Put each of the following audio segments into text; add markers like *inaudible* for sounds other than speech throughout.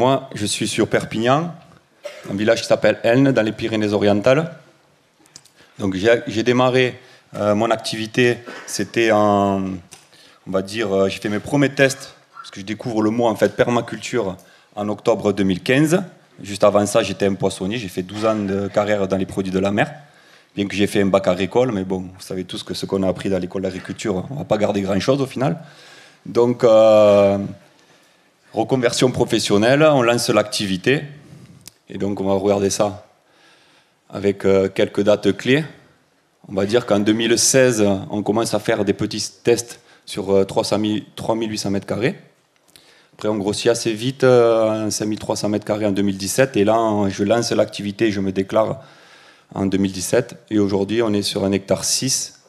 moi, je suis sur Perpignan, un village qui s'appelle Elne, dans les Pyrénées-Orientales. Donc j'ai démarré euh, mon activité, c'était en, on va dire, euh, j'ai fait mes premiers tests, parce que je découvre le mot en fait permaculture en octobre 2015. Juste avant ça, j'étais un poissonnier, j'ai fait 12 ans de carrière dans les produits de la mer, bien que j'ai fait un bac agricole, mais bon, vous savez tous que ce qu'on a appris dans l'école d'agriculture, on ne va pas garder grand-chose au final. Donc, euh, Reconversion professionnelle, on lance l'activité. Et donc, on va regarder ça avec euh, quelques dates clés. On va dire qu'en 2016, on commence à faire des petits tests sur 3800 euh, mètres carrés. Après, on grossit assez vite, 5300 euh, mètres carrés en 2017. Et là, je lance l'activité, je me déclare en 2017. Et aujourd'hui, on est sur un hectare 6.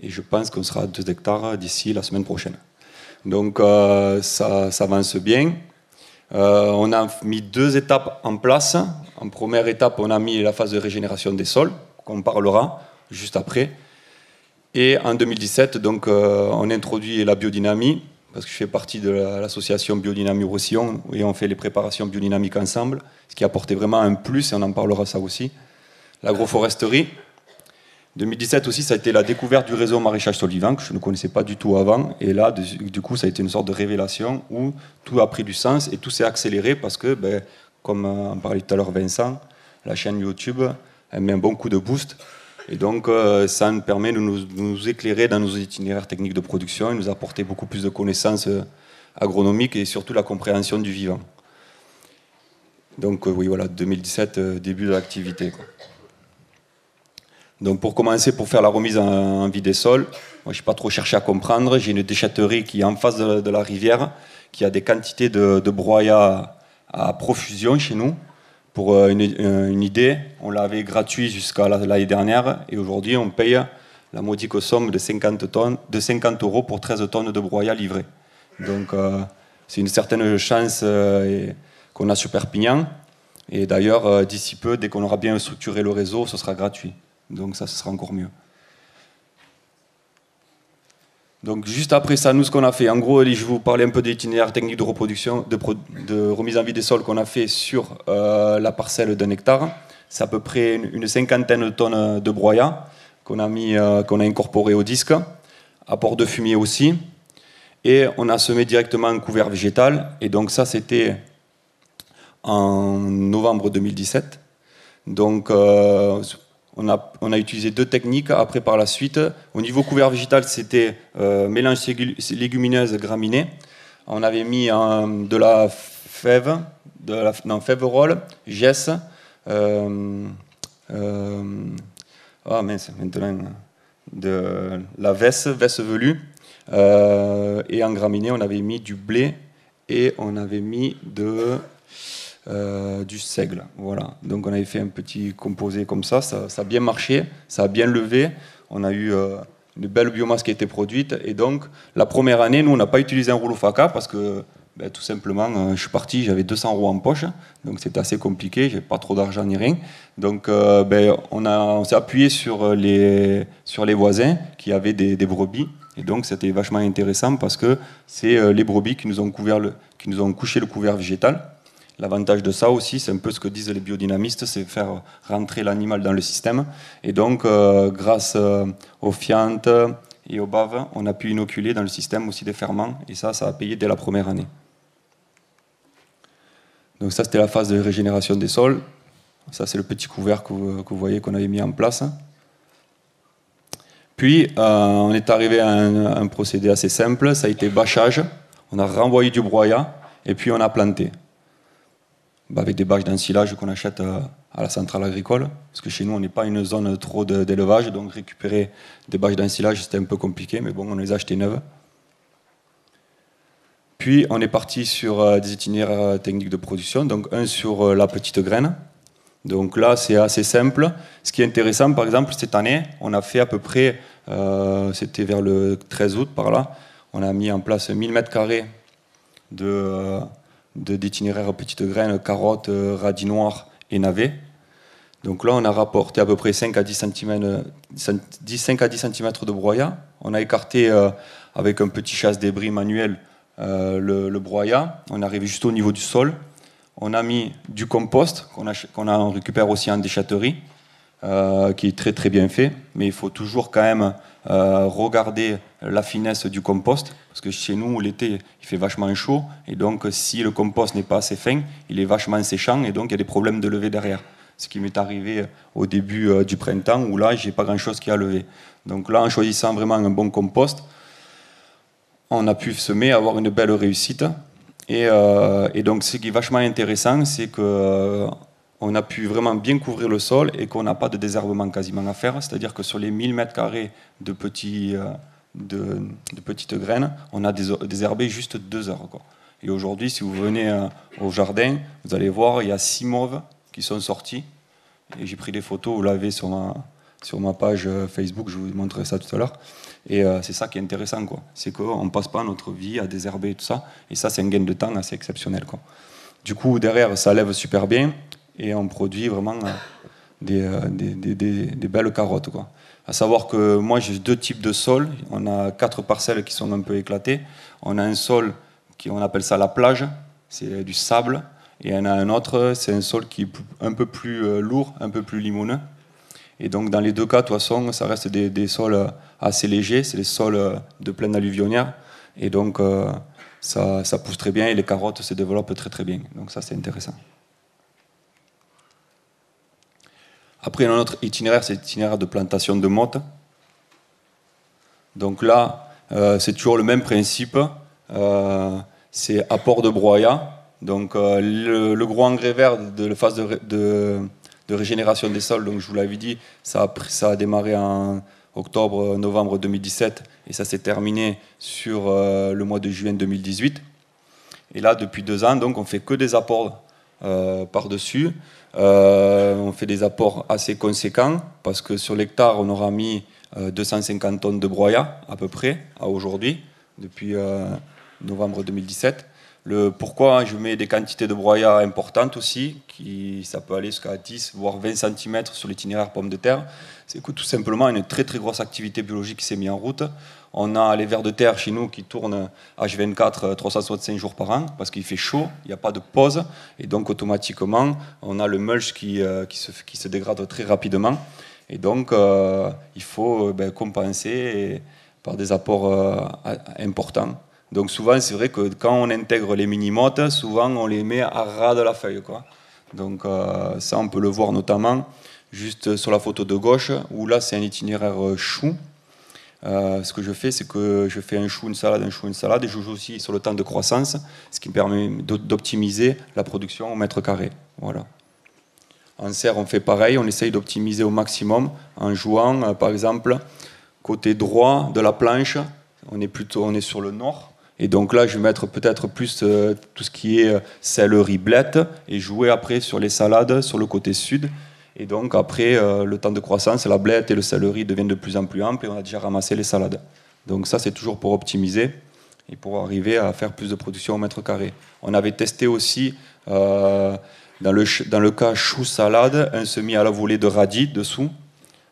Et je pense qu'on sera à 2 hectares d'ici la semaine prochaine. Donc euh, ça, avance bien. Euh, on a mis deux étapes en place. En première étape, on a mis la phase de régénération des sols, qu'on parlera juste après. Et en 2017, donc, euh, on introduit la biodynamie, parce que je fais partie de l'association Biodynamie Roussillon et on fait les préparations biodynamiques ensemble, ce qui apporté vraiment un plus, et on en parlera ça aussi. L'agroforesterie, 2017 aussi, ça a été la découverte du réseau maraîchage solivant, que je ne connaissais pas du tout avant. Et là, du coup, ça a été une sorte de révélation où tout a pris du sens et tout s'est accéléré parce que, ben, comme en euh, parlait tout à l'heure Vincent, la chaîne YouTube, elle met un bon coup de boost. Et donc, euh, ça nous permet de nous, éclairer dans nos itinéraires techniques de production et nous apporter beaucoup plus de connaissances euh, agronomiques et surtout la compréhension du vivant. Donc, oui, voilà, 2017, début de l'activité. Donc pour commencer, pour faire la remise en, vie des sols, moi je n'ai pas trop cherché à comprendre. J'ai une déchetterie qui est en face de la, rivière, qui a des quantités de, de broyats à, profusion chez nous. Pour euh, euh, une, idée, on l'avait gratuit jusqu'à l'année dernière et aujourd'hui on paye la modique somme de 50, tonnes, de 50 euros pour 13 tonnes de broyats livrés. Donc euh, c'est une certaine chance qu'on a sur Perpignan. Et d'ailleurs, d'ici peu, dès qu'on aura bien structuré le réseau, ce sera gratuit. Donc ça, ce sera encore mieux. Donc juste après ça, nous, ce qu'on a fait, en gros, je vous parlais un peu des itinéraires techniques de reproduction, de, de, remise en vie des sols qu'on a fait sur euh, la parcelle d'un hectare. C'est à peu près une, cinquantaine de tonnes de broyat qu'on a, mis, euh, qu'on a incorporé au disque, apport de fumier aussi. Et on a semé directement un couvert végétal. Et donc ça, c'était en novembre 2017. Donc, euh, on a, utilisé deux techniques après par la suite. Au niveau couvert végétal, c'était euh, mélange légumineuse graminée. On avait mis euh, de la fève, de la, non, fève gesse. Euh, ah, de la vesse, veste velue. et en graminée, on avait mis du blé et on avait mis de. Euh, du seigle. Voilà. Donc on avait fait un petit composé comme ça, ça, a bien marché, ça a bien levé, on a eu euh, une belle biomasse qui a été produite. Et donc la première année, nous, on n'a pas utilisé un rouleau FACA parce que ben, tout simplement, euh, je suis parti, j'avais 200 euros en poche, donc c'était assez compliqué, j'ai pas trop d'argent ni rien. Donc ben, on, s'est appuyé sur les, sur les voisins qui avaient des, brebis, et donc c'était vachement intéressant parce que c'est les brebis qui nous, ont couvert le, qui nous ont couché le couvert végétal. L'avantage de ça aussi, c'est un peu ce que disent les biodynamistes, c'est faire rentrer l'animal dans le système. Et donc, euh, grâce euh, aux fientes et aux baves, on a pu inoculer dans le système aussi des ferments. Et ça, ça a payé dès la première année. Donc ça, c'était la phase de régénération des sols. Ça, c'est le petit couvert que vous, voyez qu'on avait mis en place. Puis, euh, on est arrivé à un procédé assez simple. Ça a été bâchage. On a renvoyé du broyat et puis on a planté. Bah, avec des bâches d'ensilage qu'on achète euh, à la centrale agricole, parce que chez nous, on n'est pas une zone trop d'élevage, donc récupérer des bâches d'ensilage, c'était un peu compliqué, mais bon, on les a achetées neuves. Puis, on est parti sur euh, des itinéraires euh, techniques de production, donc un sur la petite graine. Donc là, c'est assez simple. Ce qui est intéressant, par exemple, cette année, on a fait à peu près, c'était vers le 13 août par là, on a mis en place 1000 m2 de d'itinéraires petites graines, carottes, euh, radis noirs et navets. Donc là, on a rapporté à peu près 5 à 10 cm, 5 à 10 cm de broyat. On a écarté euh, avec un petit chasse débris manuel euh, le, broyat. On est arrivé juste au niveau du sol. On a mis du compost qu'on récupère aussi en déchetterie. Euh, qui est très très bien fait, mais il faut toujours quand même euh, regarder la finesse du compost, parce que chez nous, l'été, il fait vachement chaud, et donc si le compost n'est pas assez fin, il est vachement séchant, et donc il y a des problèmes de levée derrière. Ce qui m'est arrivé euh, au début du printemps, où là, j'ai pas grand-chose qui a levé. Donc là, en choisissant vraiment un bon compost, on a pu semer, avoir une belle réussite. Et, et donc, ce qui est vachement intéressant, c'est que on a pu vraiment bien couvrir le sol et qu'on n'a pas de désherbement quasiment à faire. C'est-à-dire que sur les 1000 mètres carrés euh, de, petites graines, on a désherbé juste deux heures. Et aujourd'hui, si vous venez euh, au jardin, vous allez voir, il y a six mauves qui sont sorties. Et j'ai pris des photos, vous l'avez sur ma, page euh, Facebook, je vous montrerai ça tout à l'heure. Et c'est ça qui est intéressant, quoi. C'est qu'on ne passe pas notre vie à désherber tout ça. Et ça, c'est un gain de temps assez exceptionnel, quoi. Du coup, derrière, ça lève super bien et on produit vraiment euh, euh, des, des, belles carottes. Quoi. À savoir que moi j'ai deux types de sols. On a quatre parcelles qui sont un peu éclatées. On a un sol qui on appelle ça la plage, c'est euh, du sable. Et on a un autre, c'est un sol qui est un peu plus lourd, un peu plus limoneux. Et donc dans les deux cas, de toute façon, ça reste des, sols assez légers, c'est des sols de plaine alluvionnaire. Et donc ça, ça pousse très bien et les carottes se développent très très bien. Donc ça c'est intéressant. Après, un autre itinéraire, c'est l'itinéraire de plantation de mottes. Donc là, euh, c'est toujours le même principe. Euh, c'est apport de broyat. Donc euh, le, gros engrais vert de la phase de, régénération des sols, donc je vous l'avais dit, ça a, ça a démarré en octobre-novembre 2017 et ça s'est terminé sur le mois de juin 2018. Et là, depuis deux ans, donc, on fait que des apports euh, par-dessus. Euh, on fait des apports assez conséquents parce que sur l'hectare, on aura mis 250 euh, tonnes de broyat à peu près à aujourd'hui, depuis novembre 2017. Le pourquoi hein, je mets des quantités de broyat importantes aussi, qui ça peut aller jusqu'à 10 voire 20 cm sur l'itinéraire pomme de terre, c'est que tout simplement une très très grosse activité biologique qui s'est mise en route. On a les vers de terre chez nous qui tournent H24 365 euh, jours par an parce qu'il fait chaud, il n'y a pas de pause et donc automatiquement on a le mulch qui, euh, qui, se, dégrade très rapidement et donc euh, il faut ben, compenser par des apports importants. Donc souvent, c'est vrai que quand on intègre les mini-mottes, souvent on les met à ras de la feuille. Donc euh, ça, on peut le voir notamment juste sur la photo de gauche, où là, c'est un itinéraire euh, chou. Euh, ce que je fais, c'est que je fais un chou, une salade, un chou, une salade, et je joue aussi sur le temps de croissance, ce qui me permet d'optimiser la production au mètre carré. Voilà. En serre, on fait pareil, on essaye d'optimiser au maximum en jouant, par exemple, côté droit de la planche, on est plutôt on est sur le nord, et donc là, je vais mettre peut-être plus euh, tout ce qui est euh, céleri, blette, et jouer après sur les salades, sur le côté sud. Et donc après, euh, le temps de croissance, la blette et le céleri deviennent de plus en plus amples, et on a déjà ramassé les salades. Donc ça, c'est toujours pour optimiser et pour arriver à faire plus de production au mètre carré. On avait testé aussi, dans, le, dans le cas chou-salade, un semi à la volée de radis dessous.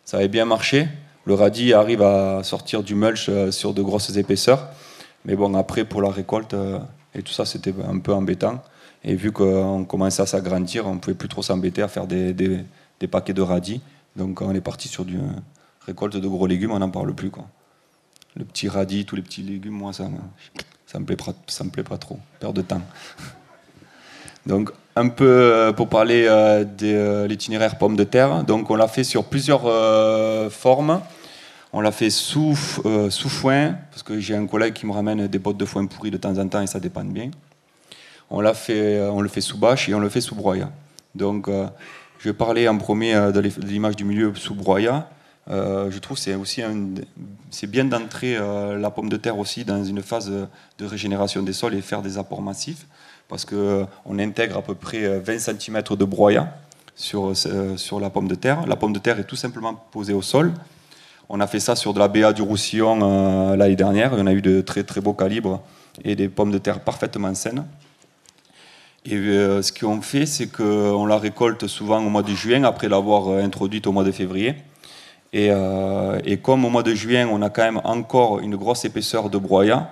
Ça avait bien marché. Le radis arrive à sortir du mulch sur de grosses épaisseurs. Mais bon, après, pour la récolte euh, et tout ça, c'était un peu embêtant. Et vu qu'on commençait à s'agrandir, on ne pouvait plus trop s'embêter à faire des, paquets de radis. Donc on est parti sur du euh, récolte de gros légumes, on n'en parle plus. Quoi. Le petit radis, tous les petits légumes, moi, ça ne ça me, plaît pas, ça me plaît pas trop. peur de temps. *laughs* Donc, un peu euh, pour parler de l'itinéraire pommes de terre. Donc, on l'a fait sur plusieurs formes. On l'a fait euh, sous, foin, parce que j'ai un collègue qui me ramène des bottes de foin pourries de temps en temps et ça dépend bien. On, l'a fait, euh, on le fait sous bâche et on le fait sous broya. Donc, euh, je vais parler en premier de l'image du milieu sous broya. je trouve c'est aussi c'est bien d'entrer la pomme de terre aussi dans une phase de régénération des sols et faire des apports massifs parce qu'on on intègre à peu près 20 cm de broyat sur, sur la pomme de terre. La pomme de terre est tout simplement posée au sol on a fait ça sur de la BA du Roussillon euh, l'année dernière. On a eu de très très beaux calibres et des pommes de terre parfaitement saines. Et euh, ce qu'on fait, c'est qu'on la récolte souvent au mois de juin, après l'avoir euh, introduite au mois de février. Et, comme au mois de juin, on a quand même encore une grosse épaisseur de broyat,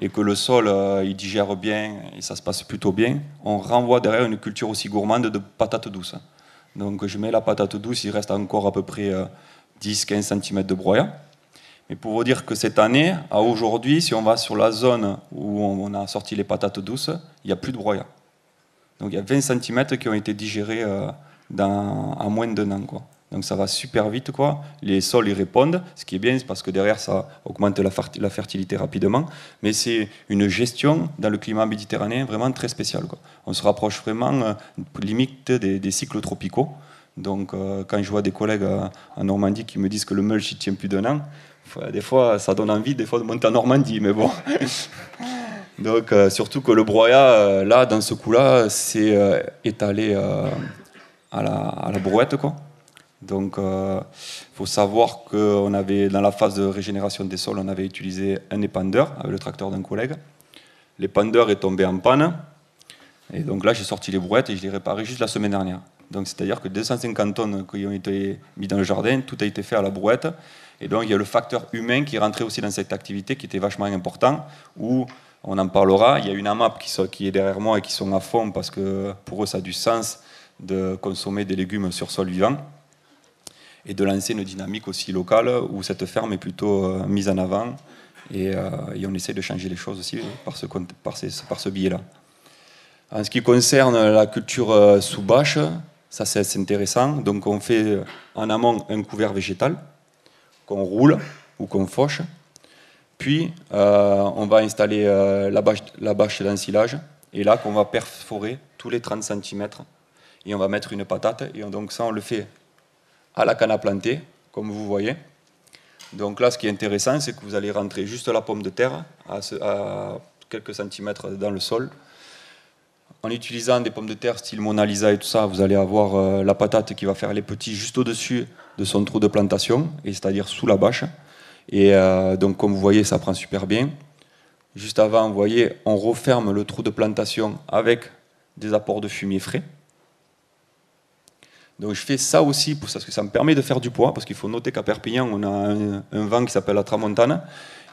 et que le sol, il digère bien, et ça se passe plutôt bien, on renvoie derrière une culture aussi gourmande de patates douces. Donc je mets la patate douce, il reste encore à peu près 10-15 cm de broyat. Mais pour vous dire que cette année, à aujourd'hui, si on va sur la zone où on a sorti les patates douces, il n'y a plus de broyat. Donc il y a 20 cm qui ont été digérés euh, en moins d'un an. Donc ça va super vite. Quoi. Les sols y répondent. Ce qui est bien, c'est parce que derrière, ça augmente la, fertilité rapidement. Mais c'est une gestion dans le climat méditerranéen vraiment très spéciale. On se rapproche vraiment euh, limite des cycles tropicaux. Donc, euh, quand je vois des collègues euh, en Normandie qui me disent que le mulch, il tient plus d'un an, des fois, ça donne envie, des fois, de monter en Normandie, mais bon. *laughs* Donc, euh, surtout que le broyat, là, dans ce coup-là, c'est étalé à la, brouette, quoi. Donc, il faut savoir qu'on avait, dans la phase de régénération des sols, on avait utilisé un épandeur avec le tracteur d'un collègue. L'épandeur est tombé en panne. Et donc là, j'ai sorti les brouettes et je les réparées juste la semaine dernière. Donc c'est-à-dire que 250 tonnes qui ont été mises dans le jardin, tout a été fait à la brouette. Et donc il y a le facteur humain qui rentrait aussi dans cette activité qui était vachement important, où on en parlera, il y a une AMAP qui, qui est derrière moi et qui sont à fond parce que pour eux ça a du sens de consommer des légumes sur sol vivant et de lancer une dynamique aussi locale où cette ferme est plutôt euh, mise en avant euh, et, on essaie de changer les choses aussi euh, par ce, par ce biais-là. En ce qui concerne la culture sous bâche, ça, c'est intéressant. Donc, on fait euh, en amont un couvert végétal qu'on roule ou qu'on fauche. Puis, euh, on va installer euh, la bâche, la bâche d'ensilage. Et là, qu'on va perforer tous les 30 cm. Et on va mettre une patate. Et donc, ça, on le fait à la canne à planter, comme vous voyez. Donc là, ce qui est intéressant, c'est que vous allez rentrer juste la pomme de terre à quelques centimètres dans le sol en utilisant des pommes de terre style Mona Lisa et tout ça, vous allez avoir euh, la patate qui va faire les petits juste au-dessus de son trou de plantation, c'est-à-dire sous la bâche. Et euh, donc, comme vous voyez, ça prend super bien. Juste avant, vous voyez, on referme le trou de plantation avec des apports de fumier frais. Donc je fais ça aussi parce que ça me permet de faire du poids, parce qu'il faut noter qu'à Perpignan, on a un, un vent qui s'appelle la tramontane,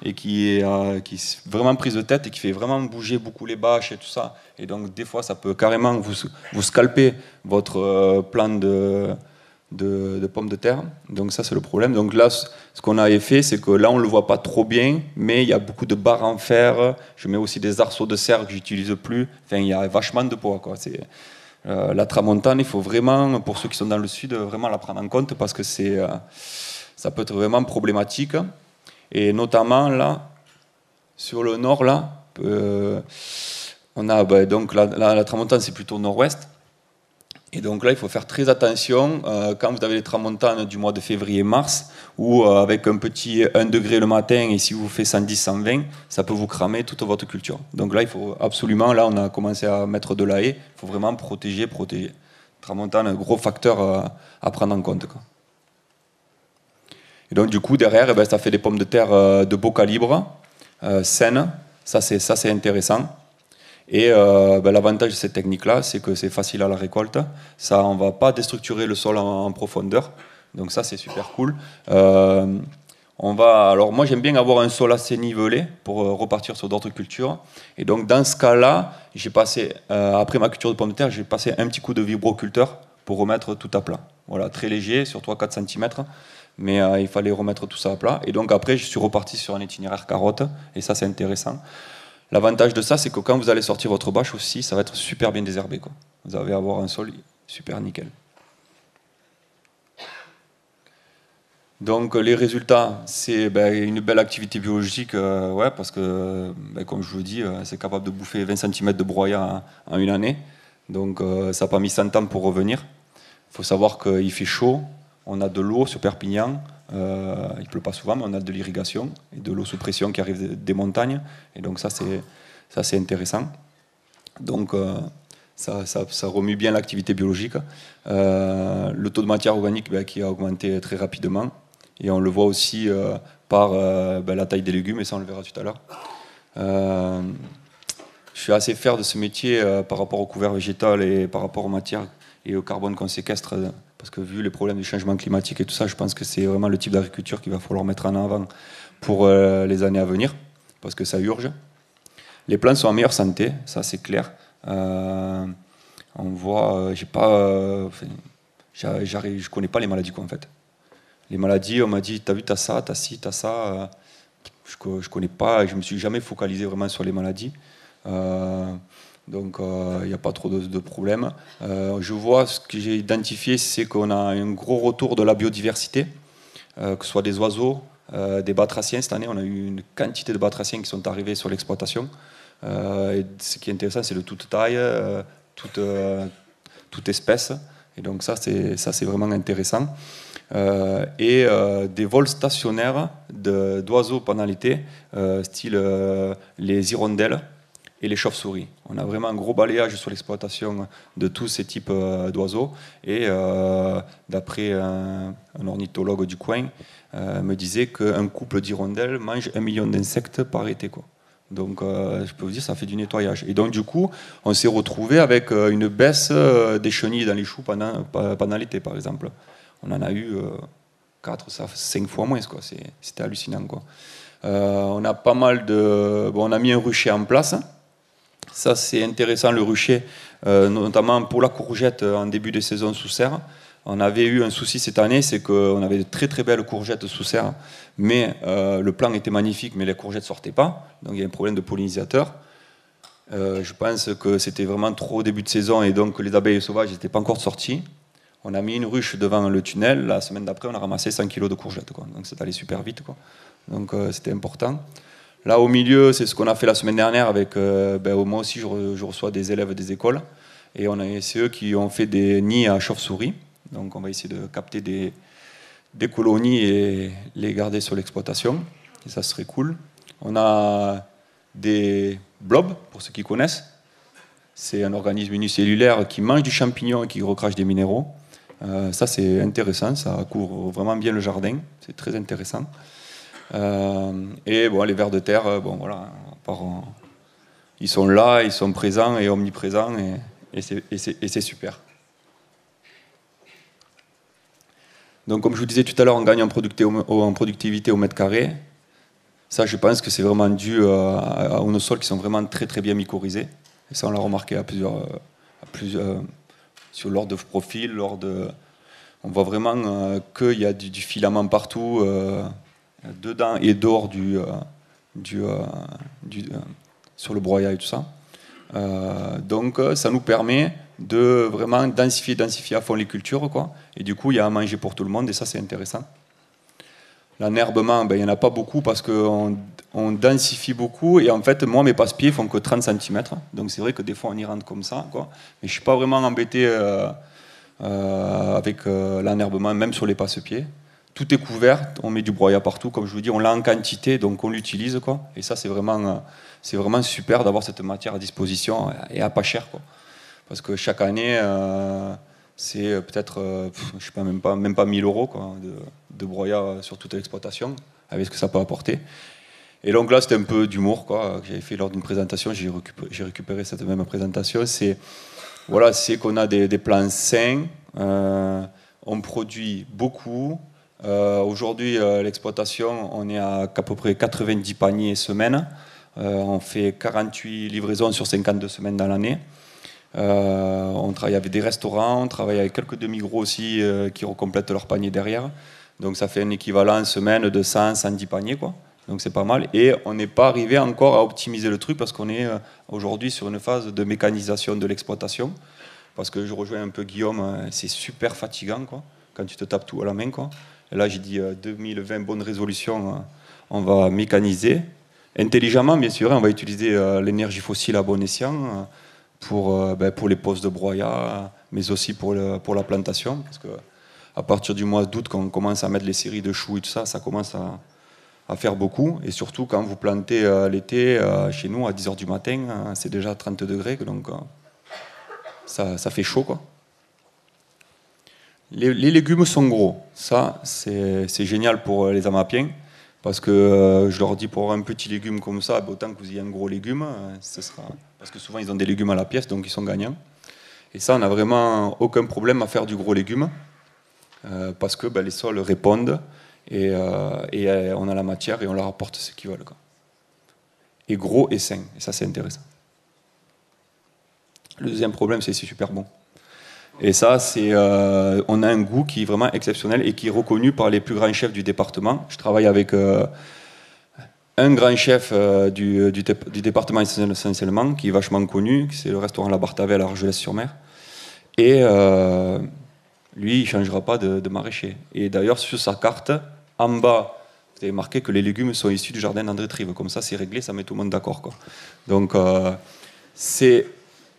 et qui est, euh, qui vraiment prise de tête et qui fait vraiment bouger beaucoup les bâches et tout ça. Et donc, des fois, ça peut carrément vous, scalper votre euh, plan de, de, pommes de terre. Donc, ça, c'est le problème. Donc, là, ce qu'on avait fait, c'est que là, on ne le voit pas trop bien, mais il y a beaucoup de barres en fer. Je mets aussi des arceaux de serre que j'utilise plus. Enfin, il y a vachement de poids. Quoi. Euh, la tramontane, il faut vraiment, pour ceux qui sont dans le sud, vraiment la prendre en compte parce que c'est, ça peut être vraiment problématique. Et notamment là, sur le nord là, euh, on a bah, donc la, tramontane c'est plutôt nord-ouest. Et donc là, il faut faire très attention euh, quand vous avez les tramontanes du mois de février-mars, ou euh, avec un petit 1 degré le matin, et si vous faites 110-120, ça peut vous cramer toute votre culture. Donc là, il faut absolument, là, on a commencé à mettre de la haie, il faut vraiment protéger, protéger. Tramontane, un gros facteur à prendre en compte. Et donc, du coup, derrière, eh ben, ça fait des pommes de terre euh, de beau calibre, euh, saines. Ça, c'est, intéressant. Et euh, ben, l'avantage de cette technique-là, c'est que c'est facile à la récolte. Ça, on ne va pas déstructurer le sol en, profondeur. Donc, ça, c'est super cool. on va, alors, moi, j'aime bien avoir un sol assez nivelé pour repartir sur d'autres cultures. Et donc, dans ce cas-là, j'ai passé, après ma culture de pommes de terre, j'ai passé un petit coup de vibroculteur pour remettre tout à plat. Voilà, très léger, sur 3-4 cm mais euh, il fallait remettre tout ça à plat. Et donc après, je suis reparti sur un itinéraire carotte, et ça c'est intéressant. L'avantage de ça, c'est que quand vous allez sortir votre bâche aussi, ça va être super bien désherbé. Quoi. Vous allez avoir un sol super nickel. Donc les résultats, c'est ben, une belle activité biologique, euh, ouais, parce que, ben, comme je vous dis, euh, c'est capable de bouffer 20 cm de broyat en, en une année. Donc ça n'a pas mis 100 ans pour revenir. Il faut savoir qu'il fait chaud, on a de l'eau sur Perpignan. il euh, il pleut pas souvent, mais on a de l'irrigation et de l'eau sous pression qui arrive des montagnes. Et donc ça, c'est intéressant. Donc euh, ça, ça, remue bien l'activité biologique. Euh, le taux de matière organique ben, qui a augmenté très rapidement. Et on le voit aussi par ben, la taille des légumes, et ça on le verra tout à l'heure. je suis assez fier de ce métier par rapport au couvert végétal et par rapport aux matières et au carbone qu'on séquestre parce que vu les problèmes du changement climatique et tout ça, je pense que c'est vraiment le type d'agriculture qu'il va falloir mettre en avant pour euh, les années à venir, parce que ça urge. Les plantes sont en meilleure santé, ça c'est clair. Euh, on voit, euh, j'ai pas, je connais pas les maladies quoi, en fait. Les maladies, on m'a dit, t'as vu, t'as ça, t'as ci, t'as ça. je, ne connais pas, je me suis jamais focalisé vraiment sur les maladies. Donc euh, il n'y a pas trop de, problèmes. Euh, je vois ce que j'ai identifié, c'est qu'on a un gros retour de la biodiversité, euh, que ce soit des oiseaux, des batraciens. Cette année, on a eu une quantité de batraciens qui sont arrivés sur l'exploitation. ce qui est intéressant, c'est de toute taille, toute, espèce. Et donc ça, c'est ça, c'est vraiment intéressant. et des vols stationnaires d'oiseaux pendant l'été, style les hirondelles et les chauves-souris. On a vraiment un gros balayage sur l'exploitation de tous ces types euh, d'oiseaux. Et euh, d'après un, ornithologue du coin, euh, me disait qu'un couple d'hirondelles mange un million d'insectes par été. Quoi. Donc, euh, je peux vous dire, ça fait du nettoyage. Et donc, du coup, on s'est retrouvé avec une baisse des chenilles dans les choux pendant, l'été, par exemple. On en a eu 4, 5 fois moins. Quoi. c'était hallucinant. Quoi. on a pas mal de. Bon, on a mis un rucher en place. Ça, c'est intéressant, le rucher, euh, notamment pour la courgette en début de saison sous serre. On avait eu un souci cette année, c'est qu'on avait de très très belles courgettes sous serre, mais euh, le plan était magnifique, mais les courgettes ne sortaient pas. Donc il y a un problème de pollinisateur. Euh, je pense que c'était vraiment trop au début de saison et donc les abeilles sauvages n'étaient pas encore sorties. On a mis une ruche devant le tunnel. La semaine d'après, on a ramassé 100 kg de courgettes. Donc c'est allé super vite. Donc c'était important. Là, au milieu, c'est ce qu'on a fait la semaine dernière avec. Euh, ben, moi aussi, je, reçois des élèves des écoles. Et on a, c'est eux qui ont fait des nids à chauves-souris. Donc, on va essayer de capter des, colonies et les garder sur l'exploitation. Et ça serait cool. On a des blobs, pour ceux qui connaissent. C'est un organisme unicellulaire qui mange du champignon et qui recrache des minéraux. Euh, ça, c'est intéressant. Ça couvre vraiment bien le jardin. C'est très intéressant. Euh, et bon, les vers de terre, euh, bon voilà, euh, ils sont là, ils sont présents et omniprésents, et, c'est super. Donc, comme je vous disais tout à l'heure, on gagne en, productivité au mètre carré. Ça, je pense que c'est vraiment dû à, nos sols qui sont vraiment très très bien mycorhizés. Et ça, on l'a remarqué à plusieurs, sur l'ordre de profil, On voit vraiment qu'il y a du, filament partout dedans et dehors du, euh, du, euh, du euh, sur le broyat et tout ça. donc ça nous permet de vraiment densifier, densifier à fond les cultures. Quoi. Et du coup, il y a à manger pour tout le monde et ça, c'est intéressant. L'enherbement, ben, il ben, n'y en a pas beaucoup parce qu'on on densifie beaucoup. Et en fait, moi, mes passe-pieds font que 30 cm. Donc c'est vrai que des fois, on y rentre comme ça. Quoi. Mais je ne suis pas vraiment embêté avec l'enherbement, même sur les passe-pieds tout est couvert, on met du broyat partout, comme je vous dis, on l'a en quantité, donc on l'utilise. Quoi. Et ça, c'est vraiment, euh, c'est vraiment super d'avoir cette matière à disposition et à pas cher. Quoi. Parce que chaque année, euh, c'est peut-être, euh, je sais pas, même pas, même pas 1000 euros quoi, de, broyat sur toute l'exploitation, avec ce que ça peut apporter. Et donc là, c'était un peu d'humour quoi, que j'avais fait lors d'une présentation, j'ai récupéré, j'ai récupéré cette même présentation. C'est, voilà, c'est qu'on a des, des plans sains, on produit beaucoup, euh, aujourd'hui, euh, l'exploitation, on est à à peu près 90 paniers semaine. Euh, on fait 48 livraisons sur 52 semaines dans l'année. on travaille avec des restaurants, on travaille avec quelques demi-gros aussi qui recomplètent leur panier derrière. Donc ça fait un équivalent en semaine de 100, 110 paniers. Quoi. Donc c'est pas mal. Et on n'est pas arrivé encore à optimiser le truc parce qu'on est aujourd'hui sur une phase de mécanisation de l'exploitation. Parce que je rejoins un peu Guillaume, hein, c'est super fatigant quoi, quand tu te tapes tout à la main. Quoi. Là, j'ai dit 2020 euh, bonne résolution, euh, on va mécaniser. Intelligemment, bien sûr, hein, on va utiliser euh, l'énergie fossile à bon escient pour, ben, pour les postes de broyat, mais aussi pour, le, pour la plantation. Parce que à partir du mois d'août, quand on commence à mettre les séries de choux et tout ça, ça commence à, faire beaucoup. Et surtout quand vous plantez l'été, chez nous, à 10h du matin, hein, c'est déjà 30 degrés, donc ça, ça, fait chaud. quoi. Les, légumes sont gros. Ça, c'est génial pour euh, les amapiens. Parce que euh, je leur dis pour un petit légume comme ça, bah, autant que vous ayez un gros légume, euh, ce sera... parce que souvent ils ont des légumes à la pièce, donc ils sont gagnants. Et ça, on n'a vraiment aucun problème à faire du gros légume, parce que bah, les sols répondent, et, on a la matière et on leur apporte ce qu'ils veulent. Et gros et sain, et ça c'est intéressant. Le deuxième problème, c'est c'est super bon. Et ça, c'est, euh, on a un goût qui est vraiment exceptionnel et qui est reconnu par les plus grands chefs du département. Je travaille avec euh, un grand chef euh, du, département essentiellement, qui est vachement connu, c'est le restaurant La Bartavelle à Argelès-sur-Mer. Et lui, il ne changera pas de, de maraîcher. Et d'ailleurs, sur sa carte, en bas, vous avez marqué que les légumes sont issus du jardin d'André Trive. Comme ça, c'est réglé, ça met tout le monde d'accord. Donc, c'est,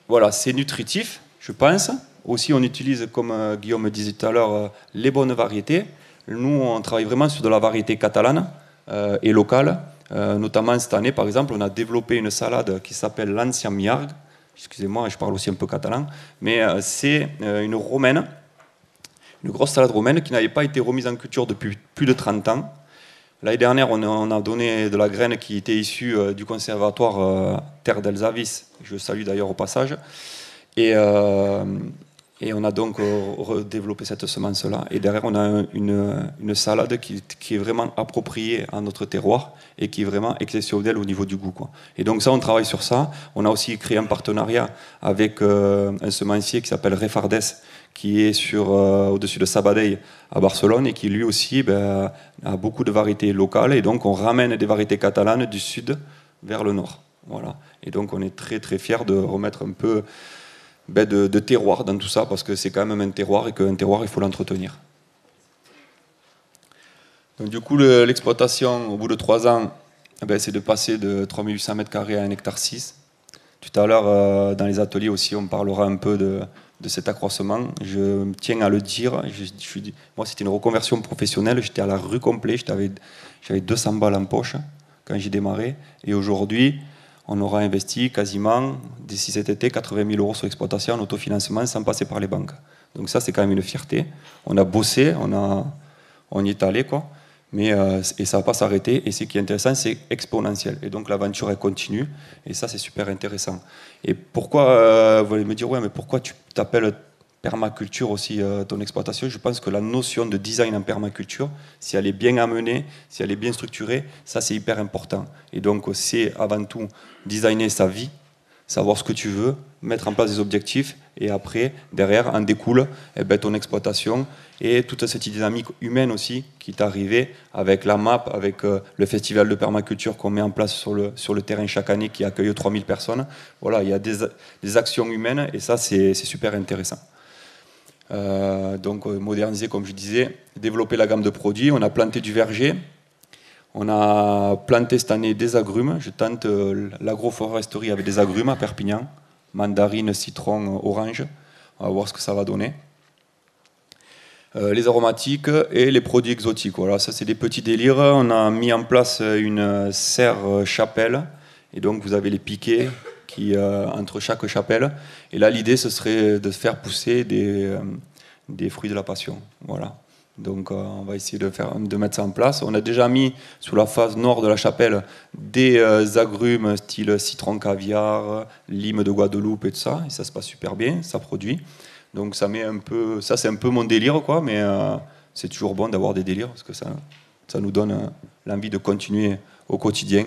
voilà, c'est nutritif, je pense aussi, on utilise, comme euh, Guillaume disait tout à l'heure, euh, les bonnes variétés. Nous, on travaille vraiment sur de la variété catalane euh, et locale. notamment cette année, par exemple, on a développé une salade qui s'appelle l'ancien Miarg. Excusez-moi, je parle aussi un peu catalan. Mais c'est une romaine, une grosse salade romaine qui n'avait pas été remise en culture depuis plus de 30 ans. L'année dernière, on a donné de la graine qui était issue du conservatoire Terre d'Elzavis. Je salue d'ailleurs au passage. Et et on a donc euh, redéveloppé cette semence-là. Et derrière, on a une, une salade qui, qui, est vraiment appropriée à notre terroir et qui est vraiment exceptionnelle au niveau du goût. Quoi. Et donc ça, on travaille sur ça. On a aussi créé un partenariat avec euh, un semencier qui s'appelle Refardes, qui est sur euh, au-dessus de Sabadell à Barcelone et qui lui aussi ben, a beaucoup de variétés locales. Et donc, on ramène des variétés catalanes du sud vers le nord. Voilà. Et donc, on est très très fiers de remettre un peu ben, de, terroir dans tout ça, parce que c'est quand même un terroir et qu'un terroir, il faut l'entretenir. Donc du coup, l'exploitation, au bout de trois ans, eh ben, c'est de passer de 3800 m2 à 1 hectare 6. Tout à l'heure, euh, dans les ateliers aussi, on parlera un peu de, de cet accroissement. Je tiens à le dire. Je, suis, moi, c'était une reconversion professionnelle. J'étais à la rue complète. J'avais 200 balles en poche quand j'ai démarré. Et aujourd'hui, on aura investi quasiment, d'ici cet été, 80 000 euros sur exploitation, en autofinancement sans passer par les banques. Donc ça, c'est quand même une fierté. On a bossé, on, a, on y est allé, quoi. Mais, euh, et ça ne va pas s'arrêter. Et ce qui est intéressant, c'est exponentiel. Et donc l'aventure, est continue. Et ça, c'est super intéressant. Et pourquoi, euh, vous allez me dire, ouais, mais pourquoi tu t'appelles permaculture aussi euh, ton exploitation, je pense que la notion de design en permaculture, si elle est bien amenée, si elle est bien structurée, ça c'est hyper important. Et donc euh, c'est avant tout designer sa vie, savoir ce que tu veux, mettre en place des objectifs, et après, derrière, en découle eh ben, ton exploitation et toute cette dynamique humaine aussi qui est arrivée avec la MAP, avec euh, le festival de permaculture qu'on met en place sur le, sur le terrain chaque année qui accueille 3000 personnes. Voilà, il y a des actions humaines et ça c'est super intéressant. Euh, donc euh, moderniser, comme je disais, développer la gamme de produits. On a planté du verger. On a planté cette année des agrumes. Je tente euh, l'agroforesterie avec des agrumes à Perpignan. Mandarine, citron, orange. On va voir ce que ça va donner. les aromatiques et les produits exotiques. Voilà, ça c'est des petits délires. On a mis en place une serre chapelle. Et donc vous avez les piquets, euh, entre chaque chapelle. Et là, l'idée, ce serait de faire pousser des, euh, des fruits de la passion. Voilà. Donc euh, on va essayer de, faire, de mettre ça en place. On a déjà mis sous la face nord de la chapelle des agrumes style citron caviar, lime de Guadeloupe et tout ça. Et ça se passe super bien, ça produit. Donc ça met un peu, ça c'est un peu mon délire quoi, mais c'est toujours bon d'avoir des délires parce que ça, ça nous donne l'envie de continuer au quotidien.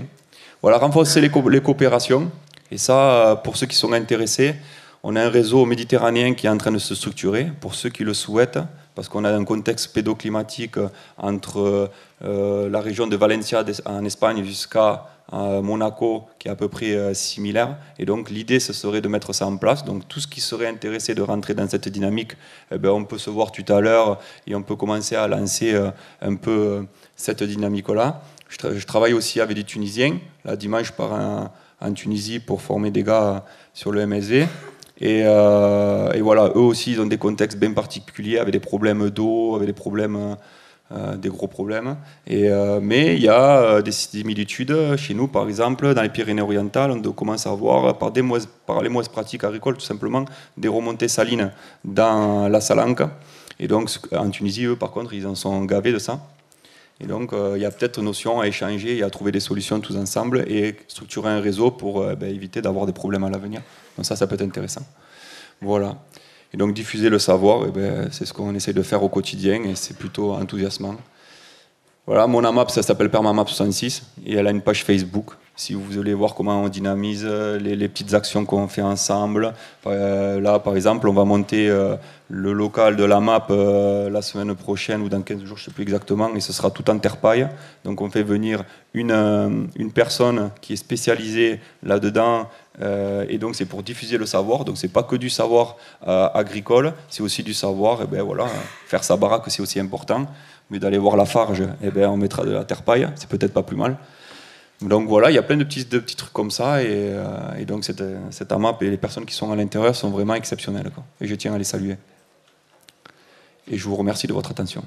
Voilà, renforcer les coopérations. Et ça, euh, pour ceux qui sont intéressés, on a un réseau méditerranéen qui est en train de se structurer, pour ceux qui le souhaitent, parce qu'on a un contexte pédoclimatique euh, entre euh, la région de Valencia en Espagne jusqu'à Monaco, qui est à peu près similaire. Et donc l'idée, ce serait de mettre ça en place. Donc tout ce qui serait intéressé de rentrer dans cette dynamique, eh ben, on peut se voir tout à l'heure et on peut commencer à lancer un peu cette dynamique-là. Je, travaille aussi avec des Tunisiens. Là, dimanche, par un en Tunisie pour former des gars sur le MSV. Euh, et, voilà, eux aussi, ils ont des contextes bien particuliers, avec des problèmes d'eau, avec des problèmes, euh, des gros problèmes. Et, euh, mais il y a des similitudes. Chez nous, par exemple, dans les Pyrénées-Orientales, on commence à voir, par, des par les mauvaises pratiques agricoles, tout simplement, des remontées salines dans la Salanque. Et donc, en Tunisie, eux, par contre, ils en sont gavés de ça. Et donc, euh, il y a peut-être notion à échanger et à trouver des solutions tous ensemble et structurer un réseau pour euh, ben, éviter d'avoir des problèmes à l'avenir. Donc ça, ça peut être intéressant. Voilà. Et donc, diffuser le savoir, eh ben, c'est ce qu'on essaie de faire au quotidien et c'est plutôt enthousiasmant. Voilà, mon AMAP, ça s'appelle Permamap66 et elle a une page Facebook. Si vous voulez voir comment on dynamise euh, les, petites actions qu'on fait ensemble, euh, là par exemple, on va monter euh, le local de la map la semaine prochaine ou dans 15 jours, je ne sais plus exactement, et ce sera tout en paille. Donc on fait venir une, une personne qui est spécialisée là-dedans. et donc c'est pour diffuser le savoir. Donc c'est pas que du savoir agricole, c'est aussi du savoir. Et ben voilà, faire sa baraque c'est aussi important. Mais d'aller voir la farge, et ben on mettra de la terre paille, c'est peut-être pas plus mal. Donc voilà, il y a plein de petits, trucs comme ça, euh, et, donc cette, cette AMAP et les personnes qui sont à l'intérieur sont vraiment exceptionnelles. Et je tiens à les saluer. Et je vous remercie de votre attention.